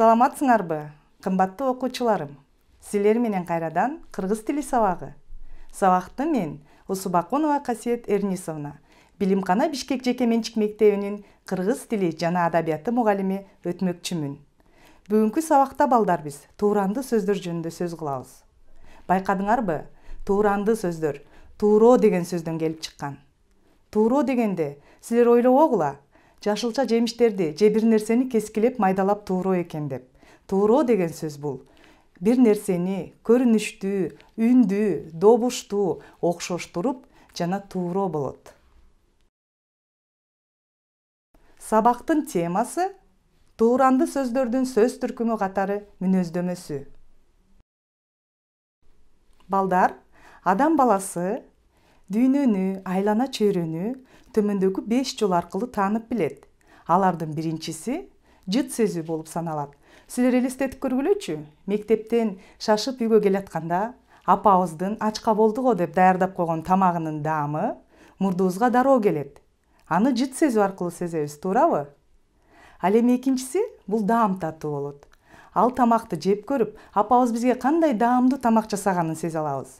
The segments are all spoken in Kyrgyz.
саламатсыңарбы қымбатты окуучуларым силер менен кайрадан кыргыз тили сабагы сабакты мен усубакунова касиет эрнисовна билимкана бишкек жеке менчик мектебинин кыргыз тили жана адабияты мугалими өтмөкчүмүн бүгүнкү сабакта балдар биз тууранды сөздөр жөнүндө сөз кылабыз байкадыңарбы тууранды сөздөр тууро деген сөздөн келип чыккан тууроо дегенде силер ойлобогула жашылча жемиштерди же бир нерсени кескилеп майдалап тууроо экен деп тууроо деген сөз бул бир нерсени көрүнүштүү үндүү добуштуу окшоштуруп жана тууроо болот сабактын темасы тууранды сөздөрдүн сөз түркүмү катары мүнөздөмөсү балдар адам баласы дүйнөнү айлана чөйрөнү төмөндөгү беш жол аркылуу таанып билет алардын биринчиси жыт сөзү болуп саналат силер элестетип көргүлөчү мектептен шашып үйгө келатканда апабыздын ачка болду го деп даярдап койгон тамагынын даамы мурдубузга дароо келет аны жыт сөзү аркылуу сезебиз туурабы ал эми экинчиси бул даам татуу болот ал тамакты жеп көрүп апабыз бизге кандай даамдуу тамак жасаганын сезе алабыз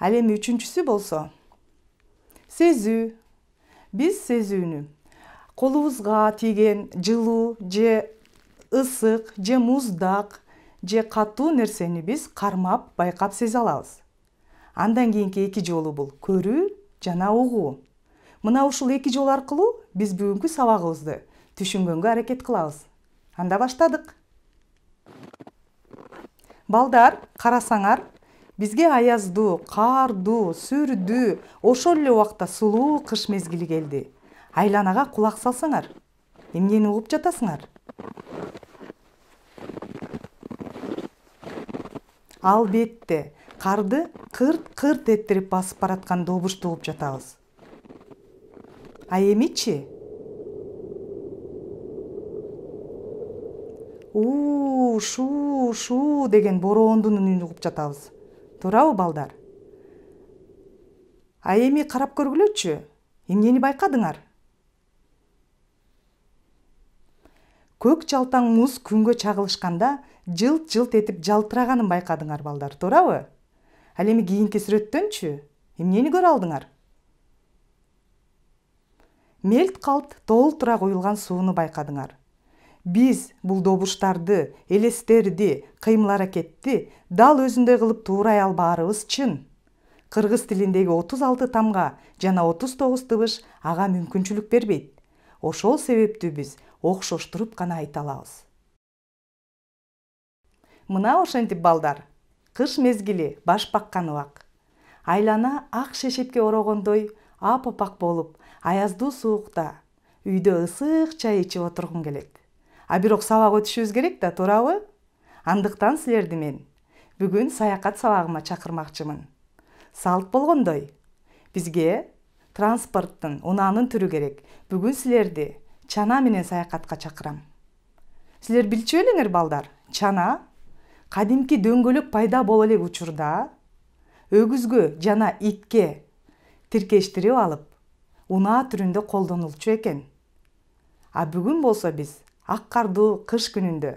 ал эми үчүнчүсү болсо сезүү биз сезүүнү колубузга тийген жылуу же ысык же муздак же катуу нерсени биз кармап байкап сезе алабыз андан кийинки эки жолу бул көрүү жана угуу мына ушул эки жол аркылуу биз бүгүнкү сабагыбызды түшүнгөнгө аракет кылабыз анда баштадык балдар карасаңар бизге аяздуу каардуу сүрдүү ошол эле убакта сулуу кыш мезгили келди айланага кулак салсаңар эмнени угуп жатасыңар албетте карды кырт кырт эттирип басып бараткан добушту угуп жатабыз а эмичи у шуу шуу деген бороондун үнүн угуп жатабыз туурабы балдар а қарап карап көргүлөчү эмнени байкадыңар көк жалтаң муз күнгө чагылышканда жылт жылт этип жалтыраганын байкадыңар балдар туурабы ал эми кийинки сүрөттөнчү эмнени көрө алдыңар мелт калт толтура куюлган сууну байкадыңар биз бул добуштарды элестерди кыймыл аракетти дал өзүндөй кылып туурай албаарыбыз чын кыргыз тилиндеги отуз алты тамга жана отуз тогуз дыбыш ага мүмкүнчүлүк бербейт ошол себептүү биз окшоштуруп гана айта алабыз мына ошентип балдар кыш мезгили баш баккан убак айлана ак шешекке орогондой апак болуп аяздуу суукта үйдө ысык чай ичип отургум келет а бирок сабак өтүшүбүз керек да туурабы андыктан силерди мен бүгүн саякат сабагыма чакырмакчымын салт болгондой бизге транспорттун унаанын түрү керек бүгүн силерди чана менен саякатка чакырам силер билчү белеңер балдар чана кадимки дөңгөлөк пайда боло элек учурда өгүзгө жана итке тиркештирип алып унаа түрүндө колдонулчу экен а бүгүн болсо биз ак кардуу кыш күнүндө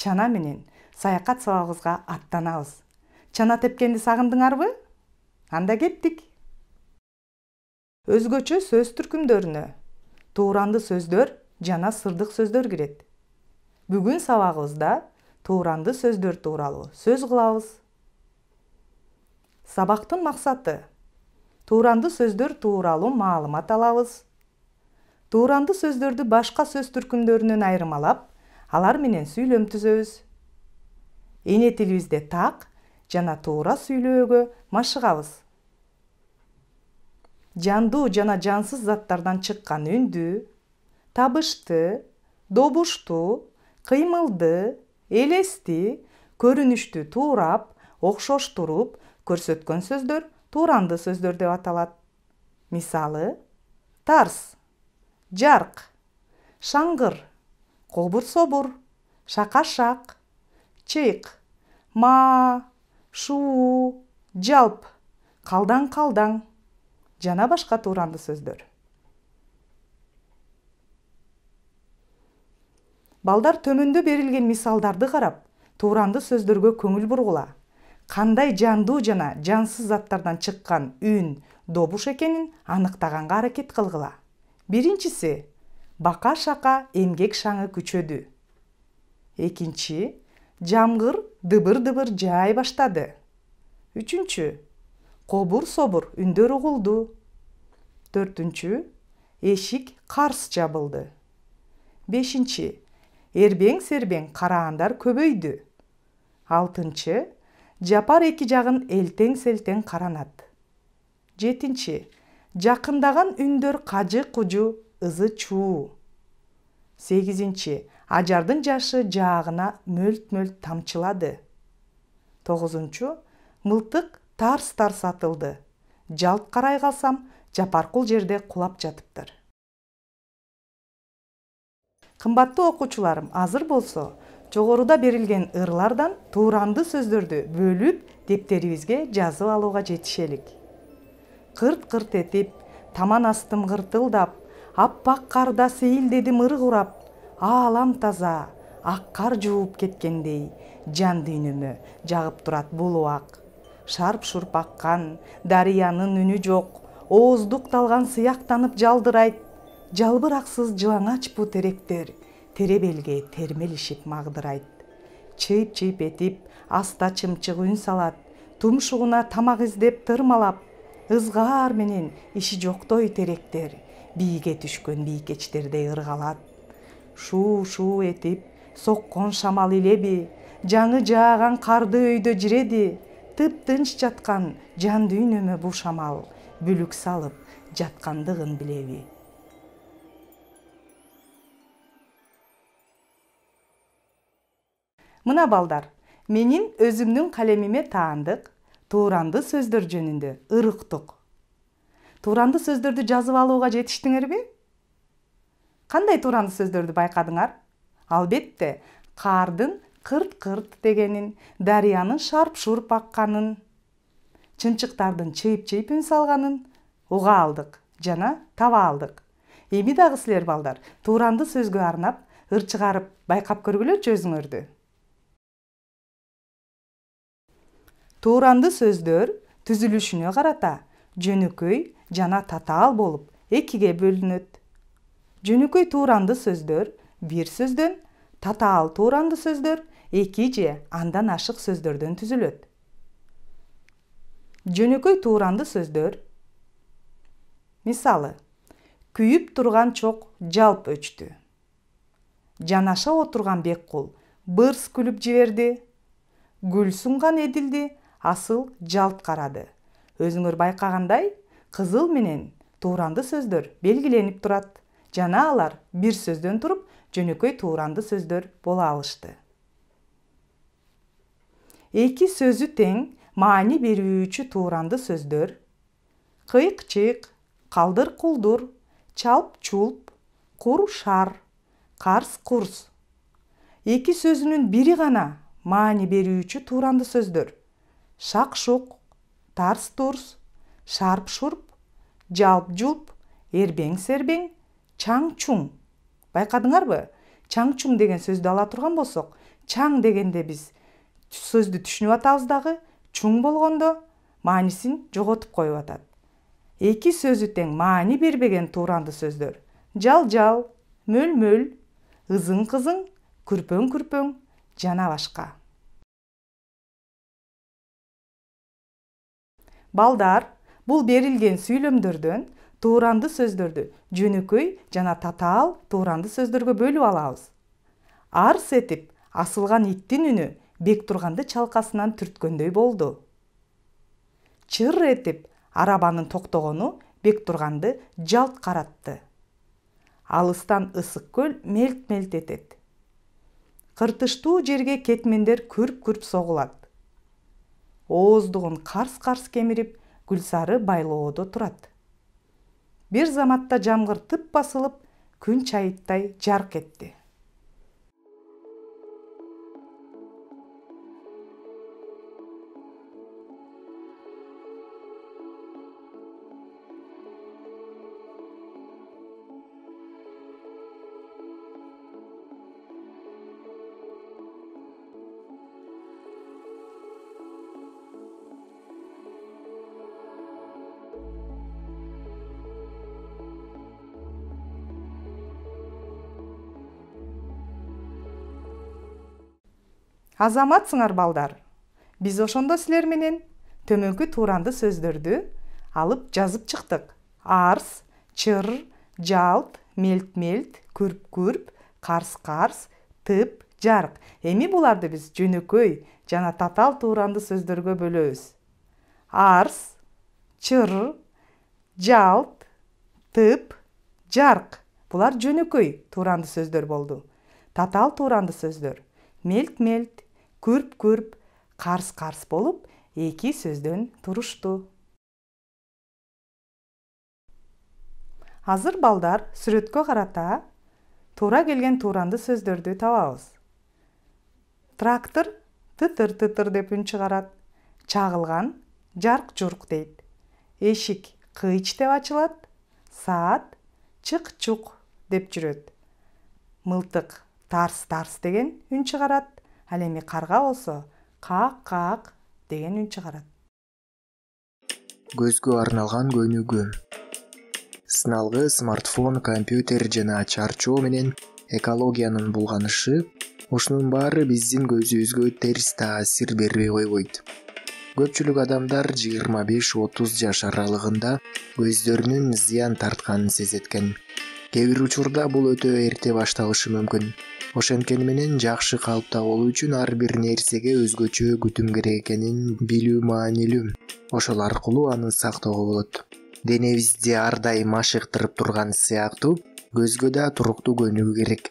чана менен саякат сабагыбызга аттанабыз чана тепкенди сагындыңарбы анда кеттик өзгөчө сөз түркүмдөрүнө туурандуу сөздөр жана сырдык сөздөр кирет бүгүн сабагыбызда туурандуу сөздөр тууралуу сөз кылабыз сабактын максаты туурандуу сөздөр тууралуу маалымат алабыз тууранды сөздөрдү башка сөз түркүмдөрүнөн айырмалап алар менен сүйлөм түзөбүз эне тилибизде так жана туура сүйлөөгө машыгабыз жандуу жана жансыз заттардан чыккан үндү табышты добушту кыймылды элести көрүнүштү туурап окшоштуруп көрсөткөн сөздөр тууранды сөздөр деп аталат мисалы тарс жарк шаңгыр кобур собур шакашак шак чыйк ма шуу жалп калдаң калдаң жана башка туурандуу сөздөр балдар төмөндө берилген мисалдарды карап тууранды сөздөргө көңүл бургула кандай жандуу жана жансыз заттардан чыккан үн добуш экенин аныктаганга аракет кылгыла биринчиси бака шака эмгек шаңы күчөдү экинчи жамгыр дыбыр дыбыр жаай баштады үчүнчү кобур собур үндөр угулду төртүнчү эшик карс жабылды бешинчи эрбең сербең караандар көбөйдү алтынчы жапар эки жагын элтең селтең каранат жетинчи жакындаган үндөр кажы кужу ызы чуу сегизинчи ажардын жашы жаагына мөлт мөлт тамчылады тогузунчу мылтык тарс тарс атылды жалт карай калсам жапаркул жерде кулап жатыптыр кымбаттуу окуучуларым азыр болсо жогоруда берилген ырлардан туурандуу сөздөрдү бөлүп дептерибизге жазып алууга жетишелик кырт кырт этип таман астым кыртылдап аппак карда сейилдедим ыр урап аалам таза ак кар жууп кеткендей жан дүйнөмө жагып турат бул убак шарп шурп аккан дарыянын үнү жок ооздукталган сыяктанып жалдырайт жалбыраксыз жылаңач бу теректер тере элге термелишип магдырайт чыйп чыйп этип аста чымчык үн салат тумшугуна тамак издеп тырмалап ызгаар менен иши жоктой теректер бийикке түшкөн бийкечтердей ыргалат шуу шуу этип соккон шамал илеби жаңы жааган карды өйдө жиреди тыптынч жаткан жан дүйнөмө бул шамал бүлүк салып жаткандыгын билеби мына балдар менин өзүмдүн калемиме таандык тууранды сөздөр жөнүндө ыр уктук тууранды сөздөрдү жазып алууга жетиштиңерби кандай тууранды сөздөрдү байкадыңар албетте каардын кырт кырт дегенин дарыянын шарп шурп акканын чымчыктардын чыйып чыйып үн салганын уга алдык жана таба алдык эми дагы силер балдар тууранды сөзгө арнап ыр чыгарып байкап көргүлөчү өзүңөрдү туурандуу сөздөр түзүлүшүнө карата жөнөкөй жана татаал болуп экиге бөлүнөт жөнөкөй туурандуу сөздөр бир сөздөн татаал туурандуу сөздөр эки же андан ашык сөздөрдөн түзүлөт жөнөкөй туурандуу сөздөр мисалы күйүп турган чок жалп өчтү жанаша отурган беккул бырс күлүп жиберди гүл сунган эдилди асыл жалт қарады. өзүңөр байкагандай кызыл менен тууранды сөздөр белгиленип турат жана алар бир сөздөн туруп жөнөкөй тууранды сөздөр боло алышты эки сөзү тең маани берүүчү тууранды сөздөр кыйк чыйк калдыр кулдур чалп чулп кур шар карс курс эки сөзүнүн бири гана маани берүүчү тууранды сөздөр шак шук тарс турс шарп шурп жалп жулп эрбең сербең чаң чуң байкадыңарбы чаң чуң деген сөздү ала турган болсок чаң дегенде биз сөздү түшүнүп атабыз дагы чуң болгондо маанисин жоготуп коюп атат эки сөзү тең маани бербеген тууранды сөздөр жал жал мөл мөл ызың кызың күрпөң күрпөң жана башка балдар бул берилген сүйлөмдөрдөн тууранды сөздөрдү жөнөкөй жана татаал тууранды сөздөргө бөлүп алабыз арс этип асылган иттин үнү бектурганды чалкасынан түрткөндөй болду чыр этип арабанын токтогону бектурганды жалт каратты алыстан ысык көл мелт мелт этет кыртыштуу жерге кетмендер күрп күрп согулат ооздугун карс карс кемирип гүлсары байлоодо турат бир заматта жамгыр тып басылып күн чайыттай жарк этти азаматсыңар балдар Біз ошондо силер менен төмөнкү туранды сөздөрдү алып жазып чыктык арс чыр жалт мелт мелт күрп күрп қарс қарс тып жарк эми буларды биз жөнөкөй жана татал тууранды сөздөргө бөлөбүз арс чыр жалт тып жарк булар жөнөкөй тууранды сөздөр болду татал тууранды сөздөр мелт мелт көрүп көрүп карс карс болуп эки сөздөн турушту азыр балдар сүрөткө карата туура келген тууранды сөздөрдү табабыз трактор тытыр тытыр деп үн чыгарат чагылган жарк журк дейт эшик кыйч деп ачылат саат чык чук деп жүрөт мылтык тарс тарс деген үн чыгарат ал эми карга болсо каак каак деген үн чыгарат көзгө арналган көнүгүү сыналгы смартфон компьютер жана чарчоо менен экологиянын булганышы ушунун баары биздин көзүбүзгө терс таасир бербей койбойт көпчүлүк адамдар жыйырма беш отуз жаш аралыгында көздөрүнүн зыян тартканын сезет экен кээ бир учурда бул өтө эрте башталышы мүмкүн ошенткени менен жакшы калыпта болуу үчүн ар бир нерсеге өзгөчө күтүм керек экенин билүү маанилүү ошол аркылуу аны сактоого болот денебизди ар дайым ашыктырып турган сыяктуу көзгө да туруктуу көнүгүү керек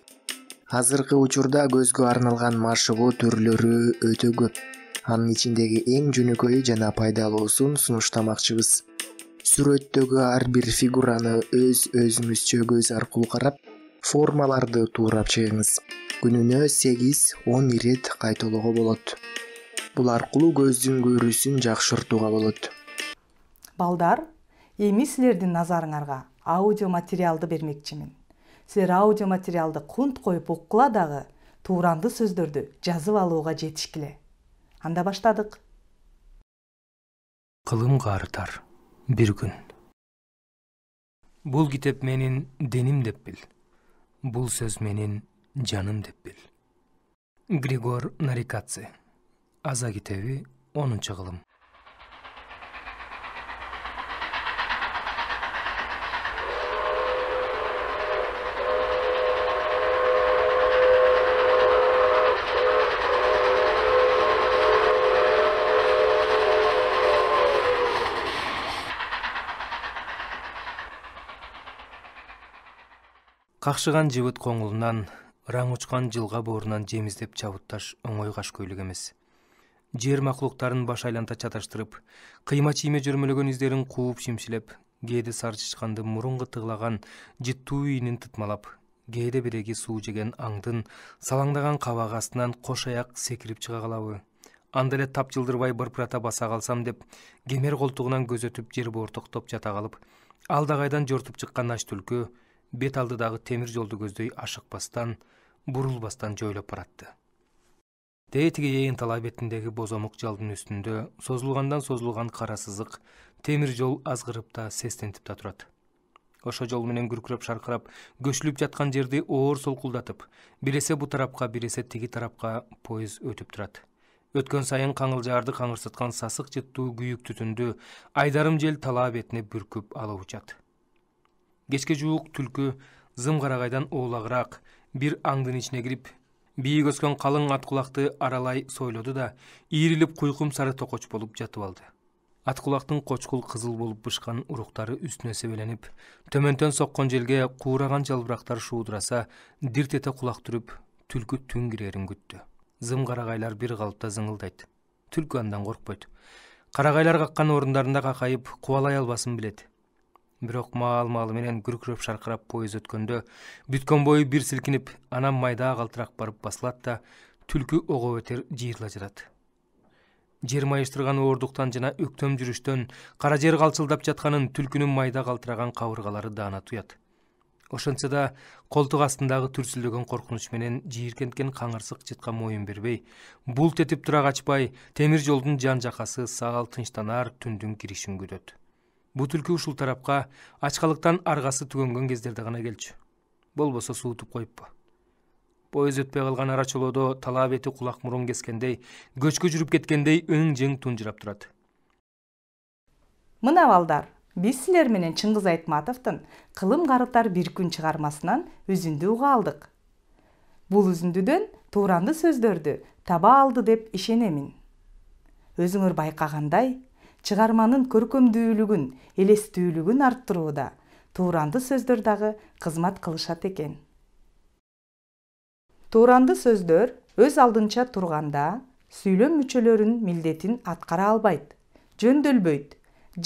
азыркы учурда көзгө арналган машыгуу түрлөрү өтө көп анын ичиндеги эң жөнөкөйү жана пайдалуусун сунуштамакчыбыз сүрөттөгү ар бир фигураны өз өзүбүзчө көз аркылуу карап формаларды туурап чыгыңыз күнүнө 8-10 ирет кайталоого болот бул аркылуу көздүн көрүүсүн жакшыртууга болот балдар эми силердин назарыңарга аудиоматериалды бермекчимин силер аудиоматериалды кунт коюп уккула дагы тууранды сөздөрдү жазып алууга жетишкиле анда баштадык кылымга ырытар бир күн бул китеп менин деним деп бил бул сөз менин жаным деп бил григор нарикаци аза китеби онунчу кылым какшыган жыбыт коңулунан ыраң учкан жылга боорунан жем издеп чабытташ оңой кашкөйлүк эмес жер макулуктарын баш айланта чаташтырып кыйма чийме жөрмөлөгөн издерин кууп шимшилеп кээде сар чычканды мурунгу мурункытыгылаган жыттуу ийнин тытмалап кээде биреги суу жеген аңдын салаңдаган кабагы астынан кош аяк секирип чыга калабы анда эле тап жылдырбай барпырата баса калсам деп кемер колтугунан көзөтүп өтүп жер боортоктоп жата калып алда кайдан жортуп чыккан ач түлкү бет алдыдагы темир жолду көздөй ашыкпастан бурулбастан жөйлөп баратты тэтиги ээн талаа бетиндеги бозомук жалдын үстүндө созулгандан созулган кара сызык темир жол азгырып да сестентип да турат ошо жол менен күркүрөп шаркырап көчүлүп жаткан жерди оор солкулдатып биресе бул тарапка биресе тиги тарапка поезд өтүп турат өткөн сайын каңыл жаарды каңырсыткан сасык жыттуу күйүк түтүндү айдарым жел талаа бетине бүркүп алып учат кечке жуук түлкү карагайдан оолагыраак бир аңдын ичине кирип бийик өскөн калың ат аралай сойлоду да ийрилип куйкум сары токоч болуп жатып алды ат кулактын кочкул кызыл болуп бышкан уруктары үстүнө себеленип төмөнтөн соккон желге куураган жалбырактар шуудураса дирт эте кулак түрүп түлкү түн кирээрин күттү зым карагайлар бир калыпта зыңылдайт түлкү андан коркпойт карагайлар каккан орундарында какайып кубалай албасын билет бирок маал маалы менен күркүрөп шаркырап поезд өткөндө бүткөн бою бир силкинип анан майда калтырак барып басылат да түлкү ого бетер жыйрыла жатат жер майыштырган оордуктан жана өктөм жүрүштөн кара жер калчылдап жатканын түлкүнүн майда калтыраган кабыргалары даана туят ошентсе да колтук астындагы түрсүлдөгөн коркунуч менен жийиркенткен каңырсык жытка моюн бербей булт этип тура качпай темир жолдун жан жакасы саал тынчтанаар түндүн киришин күтөт бут түлкү ушул тарапка ачкалыктан аргасы түгөнгөн кездерде гана келчү болбосо суутуп коюппу поезд өтпөй калган ара чолоодо талаа бети кулак мурун кескендей көчкү жүрүп кеткендей өң жең тунжурап турат мына балдар биз силер менен чыңгыз айтматовдун кылым карытар бир күн чыгармасынан үзүндү уга алдык бул үзүндүдөн туурандуу сөздөрдү таба алды деп ишенемин өзүңөр байкагандай чыгарманын көркөмдүүлүгүн элестүүлүгүн арттырууда тууранды сөздөр дагы кызмат кылышат экен тууранды сөздөр өз алдынча турганда сүйлөм мүчөлөрүнүн милдетин аткара албайт жөндөлбөйт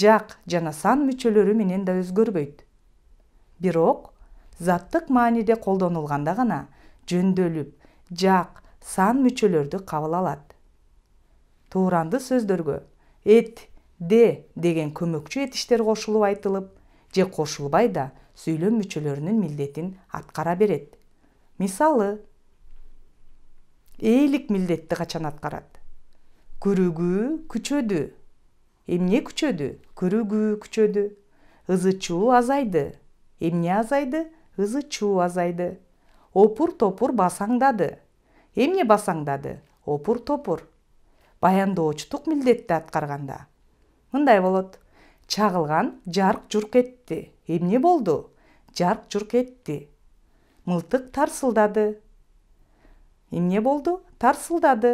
жак жана сан мүчөлөрү менен да өзгөрбөйт бирок заттык мааниде колдонулганда гана жөндөлүп жак сан мүчөлөрдү кабыл алат тууранды сөздөргө эт де деген көмөкчү этиштер кошулуп айтылып же кошулбай да сүйлөм мүчөлөрүнүн милдетин аткара берет мисалы ээлик милдетти качан аткарат күрүгүү күчөдү эмне күчөдү күрүгүү күчөдү ызы чуу азайды эмне азайды ызы чуу азайды опур топур басаңдады эмне басаңдады опур топур баяндоочтук милдетти аткарганда мындай болот чагылган жарк журк этти эмне болду жарк журк этти мылтык тарсылдады эмне болду тарсылдады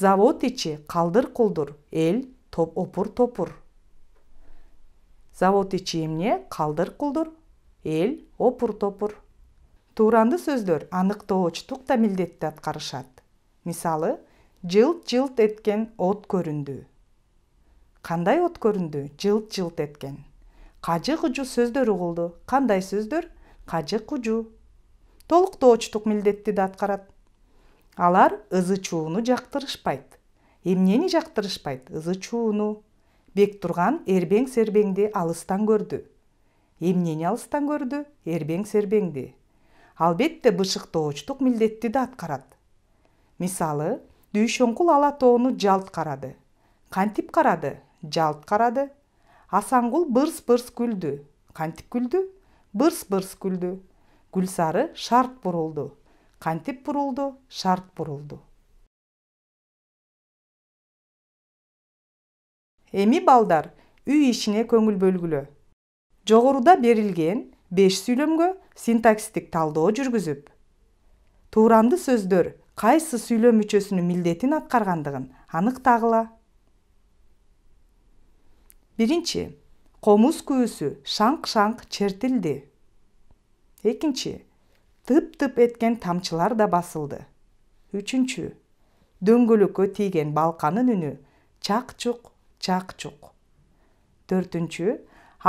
завод ичи калдыр кулдур эл опур топур завод ичи эмне калдыр кулдур эл опур топур тууранды сөздөр аныктоочтук да милдетти аткарышат мисалы жылт жылт эткен от көрүндү кандай от көрүндү жылт жылт эткен кажык ужу сөздөр угулду кандай сөздөр кажык ужу толуктоочтук милдетти да аткарат алар ызы чууну жактырышпайт эмнени жактырышпайт ызы чууну бектурган эрбең сербеңди алыстан көрдү эмнени алыстан көрдү эрбең сербеңди албетте бышыктоочтук милдетти да аткарат мисалы дүйшөнкул ала тоону жалт карады кантип карады жалт карады асангул бырс бырс күлдү кантип күлдү бырс бырс күлдү гүлсары шарт бурулду кантип бурулду шарт бурулду эми балдар үй ишине көңүл бөлгүлө жогоруда берилген беш сүйлөмгө синтаксистик талдоо жүргүзүп туурамды сөздөр кайсы сүйлөм мүчөсүнүн милдетин аткаргандыгын аныктагыла биринчи комуз күүсү шаңк шаңк чертилди экинчи тып тып эткен тамчылар да басылды үчүнчү дөңгөлөккө тийген балканын үнү чак чук чак чук төртүнчү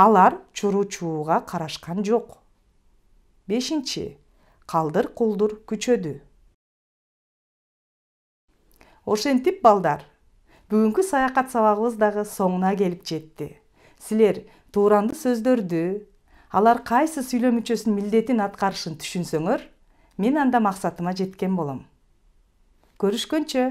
алар чуручууга карашкан жок бешинчи калдыр кулдур күчөдү ошентип балдар бүгүнкү саякат сабагыбыз дагы соңуна келип жетти силер туурандуу сөздөрдү алар кайсы сүйлөм мүчөсүнүн милдетин аткарышын түшүнсөңөр мен анда максатыма жеткен болом көрүшкөнчө